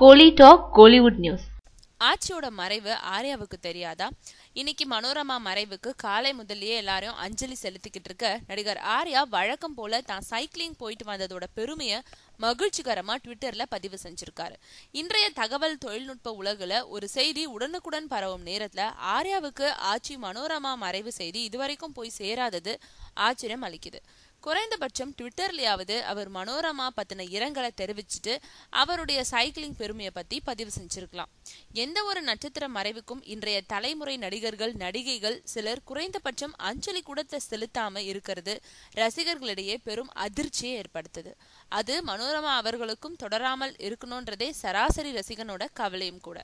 கோலி talk Kollywood news ஆச்சியோட மறைவு ஆர்யாவுக்கு தெரியாதா இன்னைக்கு மனோரமா மறைவுக்கு காலை முதல்லயே எல்லாரும் அஞ்சலி செலுத்திக்கிட்டு இருக்க நடிகர் ஆர்யா வழக்கம் போல தான் சைக்கிளிங் போயிட்டு வந்ததோட பெருமையை மகிழ்ச்சிகரமா ட்விட்டர்ல பதிவு செஞ்சிருக்காரு இன்றைய தகவல் தொழில்நுட்ப உலகுல ஒரு செய்தி உடனுக்குடன் பரவும் நேரத்துல ஆர்யாவுக்கு ஆச்சி மனோரமா மறைவு செய்தி இதுவரைக்கும் போய் சேராதது ஆச்சரியம் அளிக்குது குறைந்தபட்சம் ட்விட்டர்லயாவது அவர் மனோரமா பத்தின இரங்கலை தெரிவிச்சுட்டு அவருடைய சைக்கிளிங் பெருமையை பத்தி பதிவு செஞ்சிருக்கலாம் எந்த ஒரு நட்சத்திர மறைவுக்கும் இன்றைய தலைமுறை நடிகர்கள் நடிகைகள் சிலர் குறைந்தபட்சம் அஞ்சலி கூட செலுத்தாம இருக்கிறது ரசிகர்களிடையே பெரும் அதிர்ச்சியை ஏற்படுத்துது அது மனோரமா அவர்களுக்கும் தொடராமல் இருக்கணும்ன்றதே சராசரி ரசிகனோட கவலையும் கூட